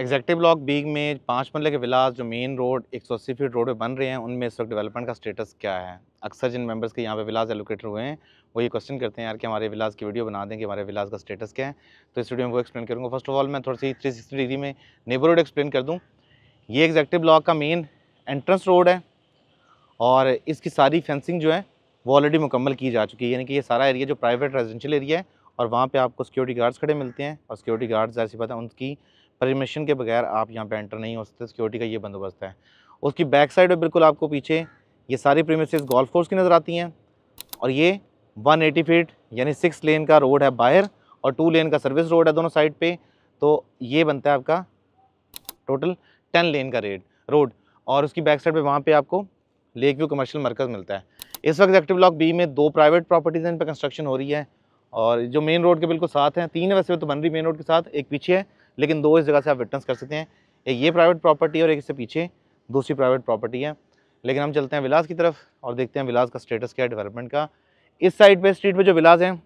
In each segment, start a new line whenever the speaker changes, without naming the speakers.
executive block B में पाँच मरले के विलास जो मेन रोड एक सौ अस्सी फीट रोड पर बन रहे हैं उनमें इस वक्त डेवलपमेंट का स्टेटस क्या है अक्सर जिन मेंबर्स के यहाँ पे विलास एलोकेट हुए हैं वो ये क्वेश्चन करते हैं यार कि हमारे विलास की वीडियो बना दें कि हमारे विलास का स्टेटस क्या है तो इस वीडियो में वो एक्सप्लेन करूँगा फर्स्ट ऑफ ऑल मैं थोड़ी सी थ्री सिक्सटी डिग्री में नेबरहुड एक्सप्लेन कर दूँ ये एग्जेक्टिव ब्लॉक का मेन एंट्रेंस रोड है और इसकी सारी फेंसिंग जो है वो ऑलरेडी मुकम्मल की जा चुकी है यानी कि ये सारा एरिया जो प्राइवेट रेजिडेंशियल एरिया है और वहाँ पर आपको सिक्योरिटी गार्ड्स खड़े मिलते हैं और सिक्योरिटी गार्ड्स जैसी बात है उनकी परमिशन के बगैर आप यहाँ पे एंटर नहीं हो सकते सिक्योरिटी का ये बंदोबस्त है उसकी बैक साइड में बिल्कुल आपको पीछे ये सारी प्रेमिसेस गोल्फ कोर्स की नज़र आती हैं और ये 180 फीट यानी सिक्स लेन का रोड है बाहर और टू लेन का सर्विस रोड है दोनों साइड पे तो ये बनता है आपका टोटल टेन लेन का रेड रोड और उसकी बैक साइड पे वहाँ पे आपको लेक व्यू कमर्शियल मरकज़ मिलता है इस वक्त एक्टिव ब्लॉक बी में दो प्राइवेट प्रॉपर्टीज़ हैं इन पर कंस्ट्रक्शन हो रही है और जो मेन रोड के बिल्कुल साथ हैं तीन है वैसे तो बन रही मेन रोड के साथ एक पीछे है लेकिन दो इस जगह से आप विटनेस कर सकते हैं एक ये प्राइवेट प्रॉपर्टी और एक इससे पीछे दूसरी प्राइवेट प्रॉपर्टी है लेकिन हम चलते हैं विलास की तरफ और देखते हैं विलास का स्टेटस क्या है डेवलपमेंट का इस साइड पे स्ट्रीट पे जो विलास हैं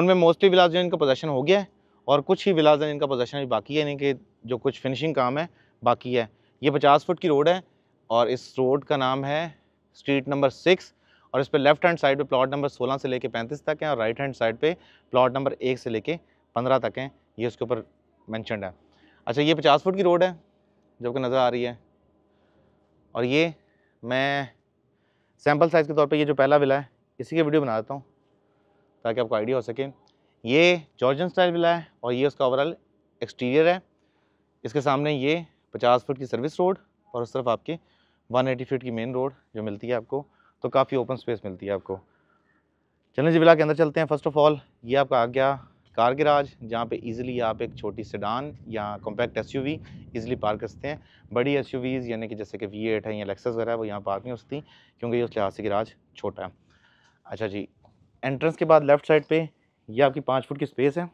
उनमें मोस्टली विलास जो इनका पोजेशन हो गया है और कुछ ही विलास हैं इनका पोजेशन अभी बाकी है यानी कि जो कुछ फिनिशिंग काम है बाकी है ये पचास फुट की रोड है और इस रोड का नाम है स्ट्रीट नंबर सिक्स और इस पर लेफ्ट हैंड साइड पर प्लाट नंबर सोलह से लेकर पैंतीस तक हैं और राइट हैंड साइड पर प्लाट नंबर एक से लेकर पंद्रह तक हैं ये उसके ऊपर मैंशनड है अच्छा ये पचास फुट की रोड है जो कि नज़र आ रही है और ये मैं सैम्पल साइज़ के तौर पर ये जो पहला विला है इसी की वीडियो बना देता हूँ ताकि आपको आइडिया हो सके ये जॉर्जन स्टाइल विला है और ये उसका ओवरऑल एक्सटीरियर है इसके सामने ये पचास फुट की सर्विस रोड और उस तरफ आपकी वन एटी फीट की मेन रोड जो मिलती है आपको तो काफ़ी ओपन स्पेस मिलती है आपको चलें जी विला के अंदर चलते हैं फर्स्ट ऑफ ऑल ये आपका आ गया कार गिराज जहाँ पे इजीली आप एक छोटी सेडान या कॉम्पैक्ट एसयूवी इजीली पार्क कर सकते हैं बड़ी एसयूवीज़ यानी कि जैसे कि वी एट है या लेक्सस वगैरह वो यहाँ पार्क नहीं हो सकती क्योंकि ये उस लिहाज से गिराज छोटा है अच्छा जी एंट्रेंस के बाद लेफ़्ट साइड पे ये आपकी पाँच फुट की स्पेस है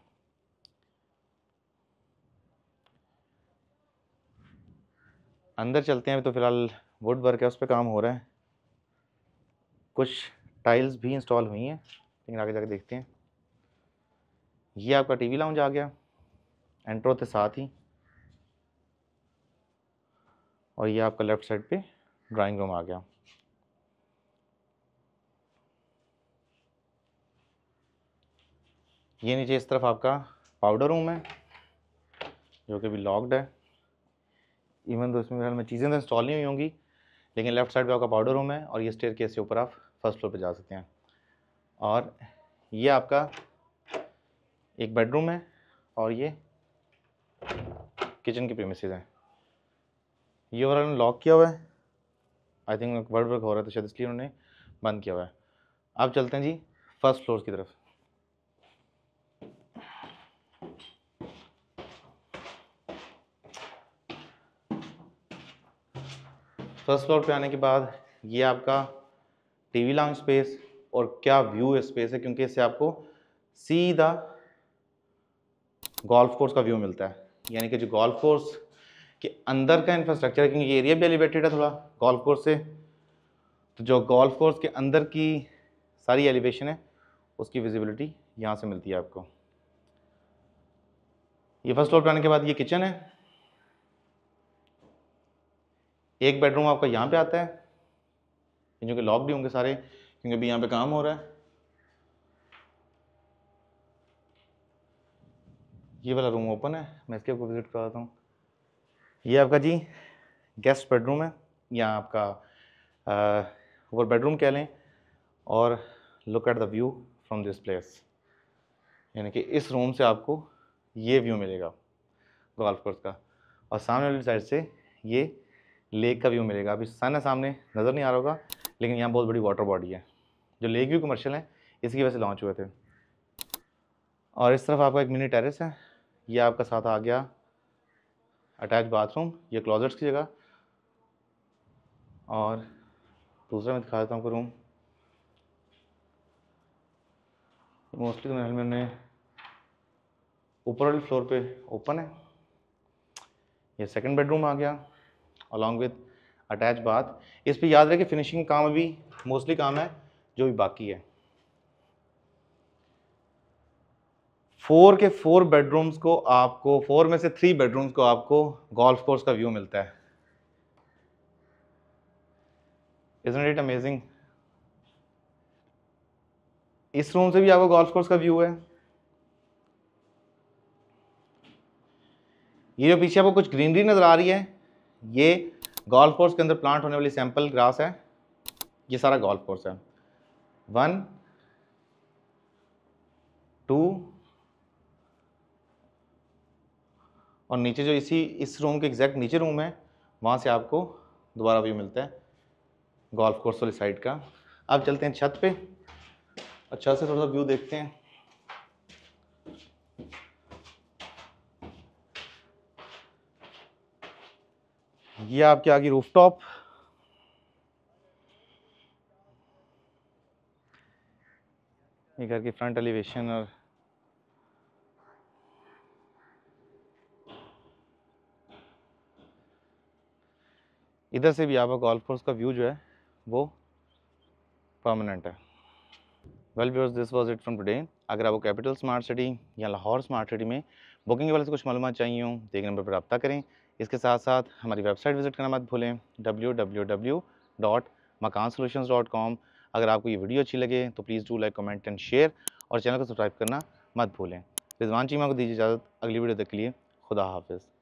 अंदर चलते हैं अभी तो फ़िलहाल वुड वर्क है उस पर काम हो रहा है कुछ टाइल्स भी इंस्टॉल हुई हैं लेकिन आगे जाके देखते हैं ये आपका टीवी लाउंज आ गया एंट्रो थे साथ ही और ये आपका लेफ़्ट साइड पे ड्राइंग रूम आ गया ये नीचे इस तरफ आपका पाउडर रूम है जो कि अभी लॉक्ड है इवन तो इसमें फिलहाल में चीज़ें तो इंस्टॉल नहीं हुई होंगी लेकिन लेफ़्ट साइड पे आपका पाउडर रूम है और ये स्टेयर केस के ऊपर आप फर्स्ट फ्लोर पे जा सकते हैं और ये आपका एक बेडरूम है और ये किचन की प्रेमिस है ये उन्होंने लॉक किया हुआ है आई थिंक वर्ड वर्क हो रहा था तो शायद इसलिए उन्होंने बंद किया हुआ है अब चलते हैं जी फर्स्ट फ्लोर की तरफ फर्स्ट फ्लोर पे आने के बाद ये आपका टीवी वी स्पेस और क्या व्यू स्पेस है क्योंकि इससे आपको सीधा गोल्फ कोर्स का व्यू मिलता है यानी कि जो गोल्फ कोर्स के अंदर का इंफ्रास्ट्रक्चर है क्योंकि एरिया भी एलिवेटेड है थोड़ा गोल्फ कोर्स से तो जो गोल्फ कोर्स के अंदर की सारी एलिवेशन है उसकी विजिबिलिटी यहाँ से मिलती है आपको ये फर्स्ट फ्लोर पर आने के बाद ये किचन है एक बेडरूम आपका यहाँ पे आता है जो कि भी होंगे सारे क्योंकि अभी यहाँ पे काम हो रहा है ये वाला रूम ओपन है मैं इसके आपको विज़िट कराता हूँ ये आपका जी गेस्ट बेडरूम है या आपका वो बेडरूम कह लें और look at the view from this place यानी कि इस रूम से आपको ये व्यू मिलेगा गोल्फ कोर्स का और सामने वाली साइड से ये लेक का व्यू मिलेगा अभी सामने सामने नज़र नहीं आ रहा होगा लेकिन यहाँ बहुत बड़ी वाटर बॉडी है जो लेक व्यू कमर्शियल है इसकी वजह से लॉन्च हुए थे और इस तरफ आपका एक मिनी टेरेस है ये आपका साथ आ गया अटैच बाथरूम ये क्लोजेट्स की जगह और दूसरा मैं दिखा देता हूँ आपको रूम मोस्टली तो में उन्हें ऊपर वाले फ्लोर पे ओपन है ये सेकंड बेडरूम आ गया अलॉन्ग विथ अटैच बाथ इस पे याद रहे कि फिनिशिंग काम अभी मोस्टली काम है जो भी बाकी है फोर के फोर बेडरूम्स को आपको फोर में से थ्री बेडरूम्स को आपको गोल्फ कोर्स का व्यू मिलता है इजन इट अमेजिंग इस रूम से भी आपको गोल्फ कोर्स का व्यू है ये जो पीछे आपको कुछ ग्रीनरी नज़र आ रही है ये गोल्फ कोर्स के अंदर प्लांट होने वाली सैंपल ग्रास है ये सारा गोल्फ कोर्स है वन टू और नीचे जो इसी इस रूम के एग्जैक्ट नीचे रूम है वहाँ से आपको दोबारा व्यू मिलता है गोल्फ कोर्स वाली साइड का अब चलते हैं छत पे और अच्छा छत से थोड़ा सा व्यू देखते हैं ये आपके आगे रूफ टॉप ये घर की फ्रंट एलिवेशन और इधर से भी आपका गोल्फ कोर्स का व्यू जो है वो परमानेंट है well viewers this was it from today अगर आपको कैपिटल स्मार्ट सिटी या लाहौर स्मार्ट सिटी में बुकिंग के वाले से कुछ मालूम चाहिए हों तो एक नंबर पर रब्ता करें इसके साथ साथ हमारी वेबसाइट विजिट करना मत भूलें W W W dot Makaan solution dot com अगर आपको ये वीडियो अच्छी लगे तो please do like comment and share और चैनल को सब्सक्राइब करना मत भूलें रिजवान चीमा को दीजिए इजाज़त अगली वीडियो तक के लिए खुदा हाफिज़